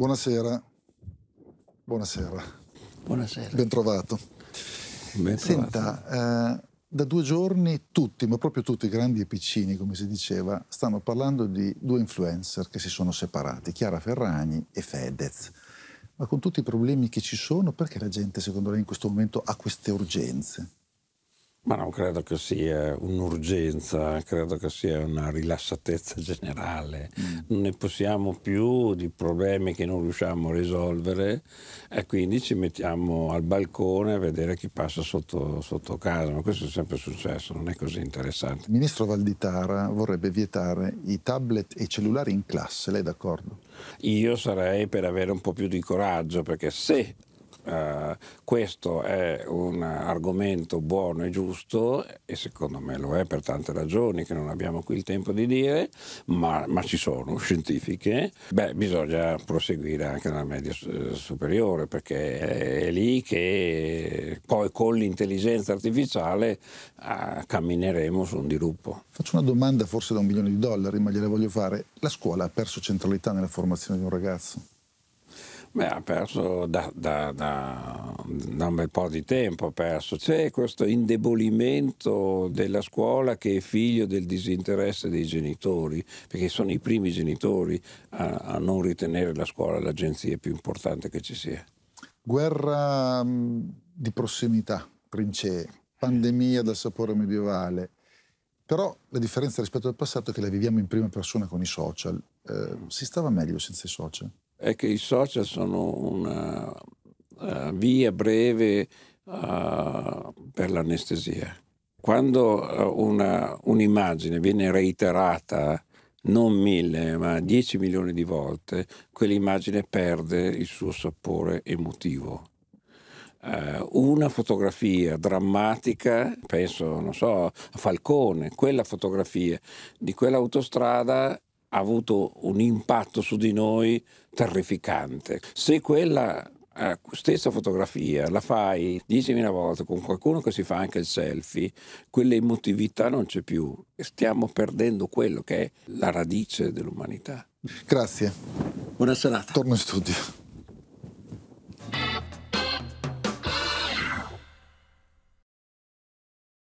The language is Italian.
Buonasera. Buonasera. Buonasera. Bentrovato. Bentrovato. Senta, eh, da due giorni tutti, ma proprio tutti, grandi e piccini, come si diceva, stanno parlando di due influencer che si sono separati, Chiara Ferragni e Fedez. Ma con tutti i problemi che ci sono, perché la gente, secondo lei, in questo momento ha queste urgenze? Ma non credo che sia un'urgenza, credo che sia una rilassatezza generale. Mm. Non ne possiamo più di problemi che non riusciamo a risolvere e quindi ci mettiamo al balcone a vedere chi passa sotto, sotto casa. Ma questo è sempre successo, non è così interessante. Il ministro Valditara vorrebbe vietare i tablet e i cellulari in classe, lei è d'accordo? Io sarei per avere un po' più di coraggio, perché se eh, questo è un argomento buono e giusto e secondo me lo è per tante ragioni che non abbiamo qui il tempo di dire, ma, ma ci sono scientifiche. Beh, bisogna proseguire anche nella media superiore perché è lì che poi con l'intelligenza artificiale uh, cammineremo su un diruppo. Faccio una domanda forse da un milione di dollari, ma gliela voglio fare. La scuola ha perso centralità nella formazione di un ragazzo? Beh, ha perso da, da, da, da, un bel po' di tempo, ha perso. C'è questo indebolimento della scuola che è figlio del disinteresse dei genitori, perché sono i primi genitori a, a non ritenere la scuola l'agenzia più importante che ci sia. Guerra mm, di prossimità, trincee, pandemia dal sapore medievale. Però la differenza rispetto al passato è che la viviamo in prima persona con i social. Eh, si stava meglio senza i social? è che i social sono una uh, eh, via breve uh, per l'anestesia. Quando eh, una, un'immagine viene reiterata non mille ma dieci milioni di volte, quell'immagine perde il suo sapore emotivo. Uh, una fotografia drammatica, penso, non so, a Falcone, quella fotografia di quell'autostrada ha avuto un impatto su di noi terrificante. Se quella eh, stessa fotografia la fai 10.000 volte con qualcuno che si fa anche il selfie, quell'emotività non c'è più. Stiamo perdendo quello che è la radice dell'umanità. Grazie. Buona serata. Torno in studio.